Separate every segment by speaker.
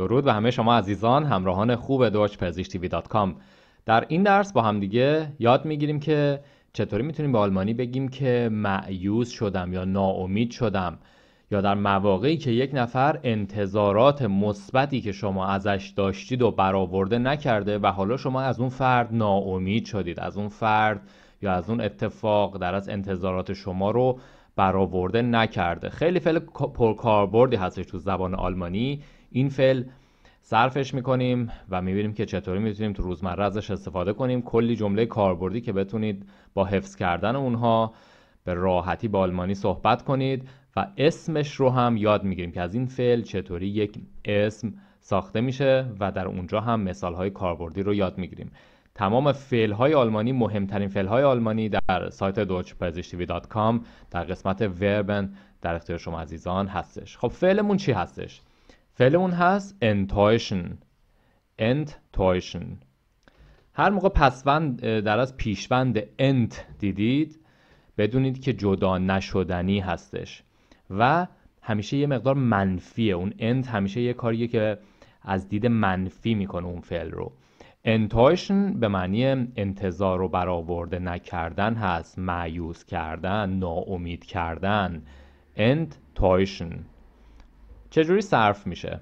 Speaker 1: درود به همه شما عزیزان همراهان خوب دوچ دات کام در این درس با همدیگه یاد میگیریم که چطوری میتونیم به آلمانی بگیم که معیوز شدم یا ناامید شدم یا در مواقعی که یک نفر انتظارات مثبتی که شما ازش داشتید و برآورده نکرده و حالا شما از اون فرد ناامید شدید از اون فرد یا از اون اتفاق در از انتظارات شما رو برآورده نکرده خیلی فعل پرکاربردی هستش تو زبان آلمانی این فعل صرفش میکنیم و میبینیم که چطوری میتونیم تو روزمره ازش استفاده کنیم کلی جمله کاربردی که بتونید با حفظ کردن اونها به راحتی با آلمانی صحبت کنید و اسمش رو هم یاد میگیریم که از این فعل چطوری یک اسم ساخته میشه و در اونجا هم مثال های کاربردی رو یاد میگیریم تمام فعل های آلمانی مهمترین فعل های آلمانی در سایت deutschpreiseschtv.com در قسمت وربن در اختیار شما عزیزان هستش خب فعلمون چی هستش فعل اون هست انتایشن انتایشن هر موقع پسوند در از پیشوند انت دیدید بدونید که جدا نشدنی هستش و همیشه یه مقدار منفیه اون انت همیشه یه کاریه که از دید منفی میکنه اون فعل رو انتایشن به معنی انتظار رو برآورده نکردن هست معیوس کردن ناامید کردن انتایشن چجوری صرف میشه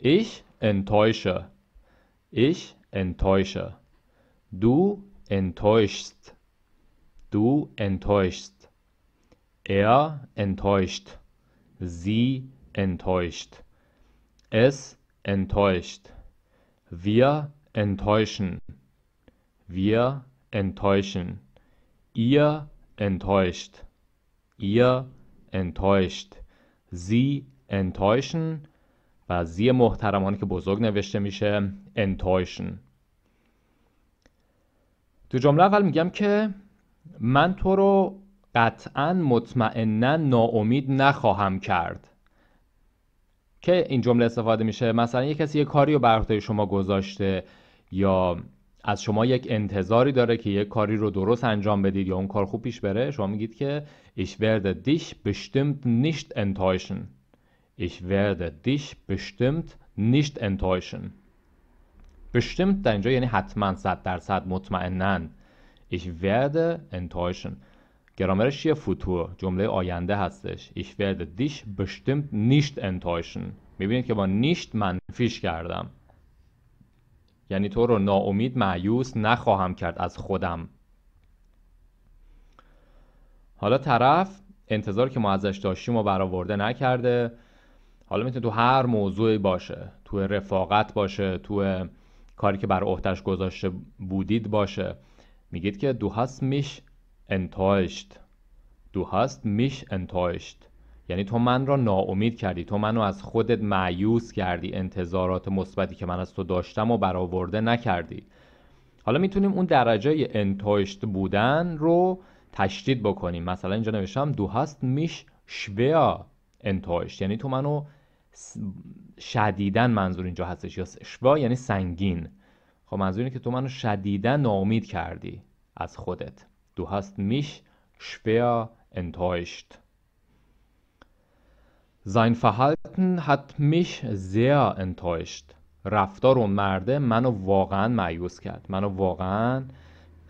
Speaker 1: Ich enttäusche Ich enttäusche Du enttäuschst Du enttäuschst Er enttäuscht Sie enttäuscht Es enttäuscht Wir enttäuschen Wir enttäuschen Ihr enttäuscht Ihr enttäuscht زی انتایشن و زی محترمانه که بزرگ نوشته میشه انتایشن تو جمله اول میگم که من تو رو قطعا مطمئنا ناامید نخواهم کرد که این جمله استفاده میشه مثلا یه کسی یه کاری رو بر شما گذاشته یا از شما یک انتظاری داره که یک کاری رو درست انجام بدید یا اون کار خوب پیش بره شما میگید که ich werde dich bestimmt nicht enttäuschen ich werde dich bestimmt nicht enttäuschen bestimmt در اینجا یعنی حتما 100 درصد مطمئنن ich werde enttäuschen گرامرش یه فوتور جمله آینده هستش ich werde dich bestimmt nicht enttäuschen میبینید که با nicht منفیش کردم یعنی تو رو ناامید معیوس نخواهم کرد از خودم حالا طرف انتظار که ما ازش داشتیم و برآورده نکرده حالا میتونه تو هر موضوعی باشه تو رفاقت باشه تو کاری که بر عهدهش گذاشته بودید باشه میگید که دو هست میش انتایشت دو هست میش انتایشت یعنی تو من را ناامید کردی تو منو از خودت معیوس کردی انتظارات مثبتی که من از تو داشتم و برآورده نکردی حالا میتونیم اون درجه انتوشت بودن رو تشدید بکنیم مثلا اینجا نوشتم دو هست میش شویا انتوشت. یعنی تو منو شدیدن منظور اینجا هستش یا شوا یعنی سنگین خب منظور که تو منو شدیدن ناامید کردی از خودت دو هست میش شویا انتوشت. Sein Verhalten hat mich sehr enttäuscht رفتار اون مرده منو واقعا معیوس کرد منو واقعا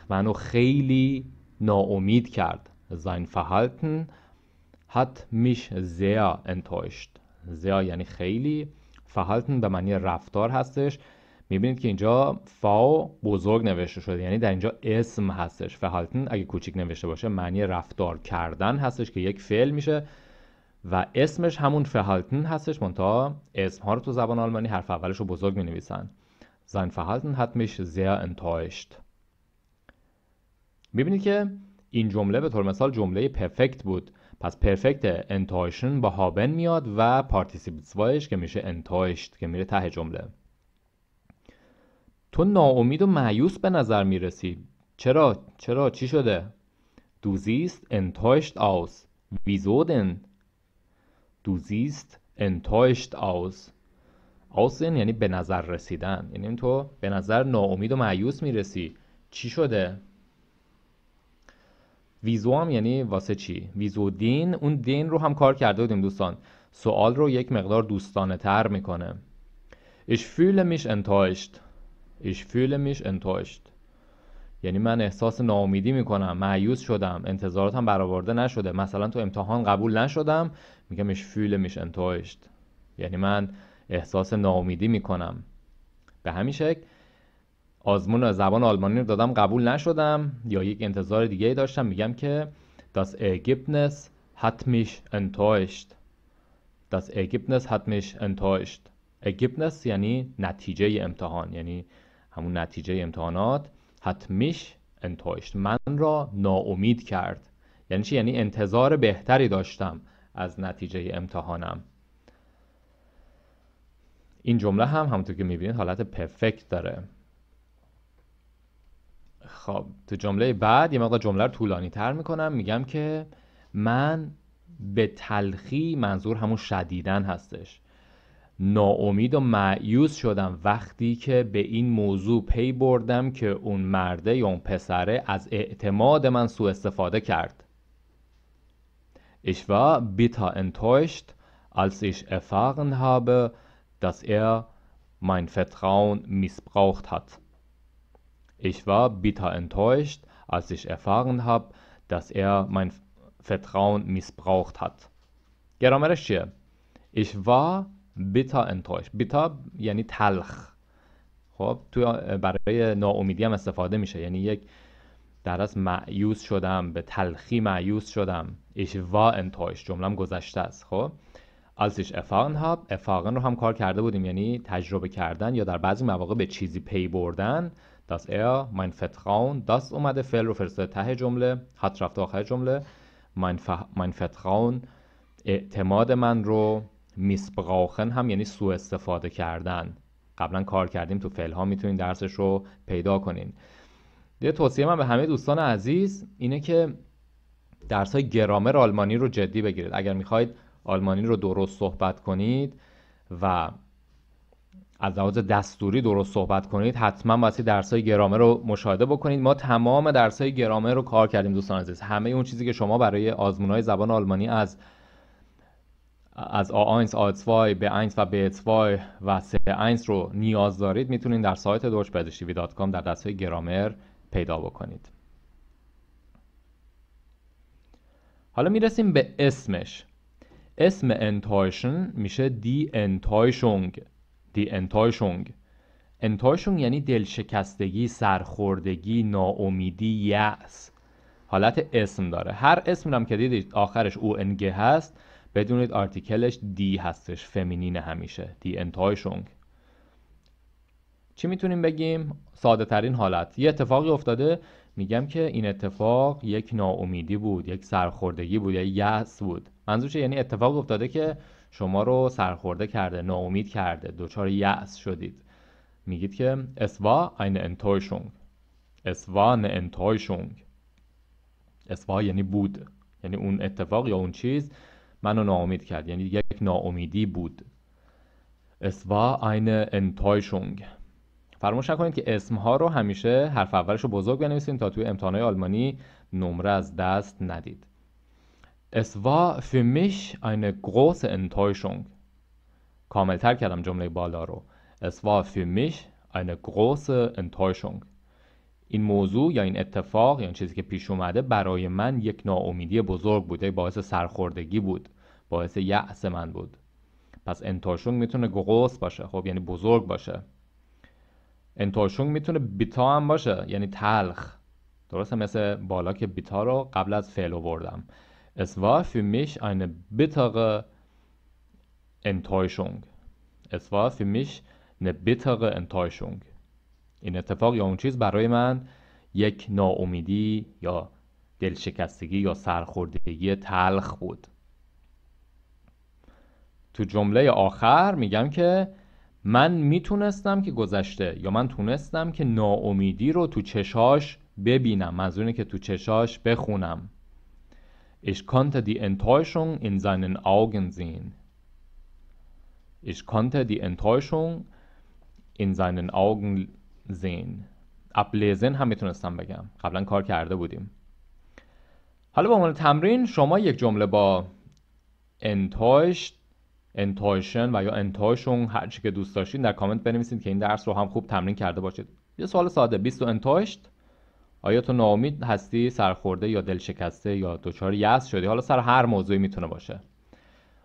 Speaker 1: منو خیلی ناامید کرد sein Verhalten hat mich sehr enttäuscht sehr یعنی خیلی Verhalten به معنی رفتار هستش میبینید که اینجا فا بزرگ نوشته شده یعنی در اینجا اسم هستش Verhalten اگه کوچیک نوشته باشه معنی رفتار کردن هستش که یک فعل میشه و اسمش همون فهالتن هستش منتها اسم ها رو تو زبان آلمانی حرف اولش رو بزرگ می نویسن زن فهالتن hat mich sehr enttäuscht میبینید که این جمله به طور مثال جمله پرفکت بود پس پرفکت انتایشن با هابن میاد و پارتیسیب که میشه انتایشت که میره ته جمله تو ناامید و معیوس به نظر میرسی چرا چرا چی شده دوزیست انتایشت آوس ویزودن Du siehst enttäuscht aus aussehen یعنی به نظر رسیدن یعنی تو به نظر ناامید و معیوس میرسی چی شده ویزو هم یعنی واسه چی ویزو دین اون دین رو هم کار کرده بودیم دوستان سوال رو یک مقدار دوستانه تر میکنه اش fühle mich اش ich fühle یعنی من احساس ناامیدی میکنم معیوس شدم انتظاراتم برآورده نشده مثلا تو امتحان قبول نشدم میگم ich فیل میش یعنی من احساس ناامیدی میکنم به همین شکل آزمون زبان آلمانی رو دادم قبول نشدم یا یک انتظار دیگه ای داشتم میگم که das Ergebnis hat mich enttäuscht das Ergebnis hat mich enttäuscht یعنی نتیجه امتحان یعنی همون نتیجه امتحانات حتمیش mich من را ناامید کرد یعنی چی یعنی انتظار بهتری داشتم از نتیجه امتحانم این جمله هم همونطور که میبینید حالت پرفکت داره خب تو جمله بعد یه مقدار جمله رو طولانی تر میکنم میگم که من به تلخی منظور همون شدیدن هستش ناامید و معیوز شدم وقتی که به این موضوع پی بردم که اون مرده یا اون پسره از اعتماد من سوء استفاده کرد Ich war bitter enttäuscht, als ich erfahren habe, dass er mein Vertrauen missbraucht hat. Ich war bitter enttäuscht, als ich erfahren habe, dass er mein Vertrauen missbraucht hat. گرامرش Ich war بیتا انتوش بیتا یعنی تلخ خب تو برای ناامیدی هم استفاده میشه یعنی یک در از معیوس شدم به تلخی معیوس شدم ایش وا انتوش هم گذشته است خب آلسیش افاقن هاب افاقن رو هم کار کرده بودیم یعنی تجربه کردن یا در بعضی مواقع به چیزی پی بردن داس ایا ماین فتخاون داس اومده فعل رو فرستاده ته جمله حت رفته آخر جمله ماین, اعتماد من رو میسبراخن هم یعنی سوء استفاده کردن قبلا کار کردیم تو فعل ها میتونین درسش رو پیدا کنین یه توصیه من به همه دوستان عزیز اینه که درس های گرامر آلمانی رو جدی بگیرید اگر میخواید آلمانی رو درست صحبت کنید و از لحاظ دستوری درست صحبت کنید حتما واسه درس های گرامر رو مشاهده بکنید ما تمام درس های گرامر رو کار کردیم دوستان عزیز همه اون چیزی که شما برای آزمون های زبان آلمانی از از A1 A2 b 1 و b 2 و c 1 رو نیاز دارید میتونید در سایت دوش در دسته گرامر پیدا بکنید حالا میرسیم به اسمش اسم انتایشن میشه دی انتایشونگ دی انتایشونگ انتایشون یعنی دلشکستگی، سرخوردگی، ناامیدی، یأس حالت اسم داره هر اسم هم که دیدید آخرش او انگه هست بدونید آرتیکلش دی هستش فمینین همیشه دی انتایشونگ چی میتونیم بگیم ساده ترین حالت یه اتفاقی افتاده میگم که این اتفاق یک ناامیدی بود یک سرخوردگی بود یا یأس بود منظورش یعنی اتفاق افتاده که شما رو سرخورده کرده ناامید کرده دچار یأس شدید میگید که اسوا این انتایشونگ اسوا نه انتایشونگ اسوا یعنی بود یعنی اون اتفاق یا اون چیز منو ناامید کرد یعنی یک ناامیدی بود Es war eine Enttäuschung فراموش نکنید که اسمها رو همیشه حرف اولش رو بزرگ بنویسید تا توی امتحانات آلمانی نمره از دست ندید Es war für mich eine große Enttäuschung کاملتر کردم جمله بالا رو Es war für mich eine große Enttäuschung این موضوع یا این اتفاق یا این چیزی که پیش اومده برای من یک ناامیدی بزرگ بوده باعث سرخوردگی بود باعث یأس من بود پس انتاشونگ میتونه گقوس باشه خب یعنی بزرگ باشه انتاشونگ میتونه بیتا هم باشه یعنی تلخ درسته مثل بالا که بیتا رو قبل از فعل آوردم Es war für mich eine bittere Enttäuschung. Es war für mich eine bittere Enttäuschung. این اتفاق یا اون چیز برای من یک ناامیدی یا دلشکستگی یا سرخوردگی تلخ بود تو جمله آخر میگم که من میتونستم که گذشته یا من تونستم که ناامیدی رو تو چشاش ببینم منظور که تو چشاش بخونم Ich konnte die Enttäuschung in seinen Augen sehen. Ich konnte die Enttäuschung in seinen Augen زین اپلیزن هم میتونستم بگم قبلا کار کرده بودیم حالا به عنوان تمرین شما یک جمله با انتاشت انتاشن و یا انتاشون هر چی که دوست داشتین در کامنت بنویسید که این درس رو هم خوب تمرین کرده باشید یه سوال ساده و انتاشت آیا تو ناامید هستی سرخورده یا دل شکسته یا دچار یست شدی حالا سر هر موضوعی میتونه باشه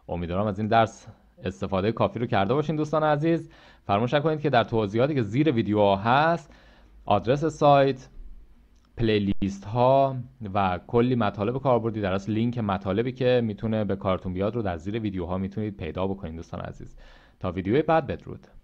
Speaker 1: امیدوارم از این درس استفاده کافی رو کرده باشین دوستان عزیز فراموش نکنید که در توضیحاتی که زیر ویدیو هست آدرس سایت پلیلیست ها و کلی مطالب کاربردی در اصل لینک مطالبی که میتونه به کارتون بیاد رو در زیر ویدیوها میتونید پیدا بکنید دوستان عزیز تا ویدیو بعد بدرود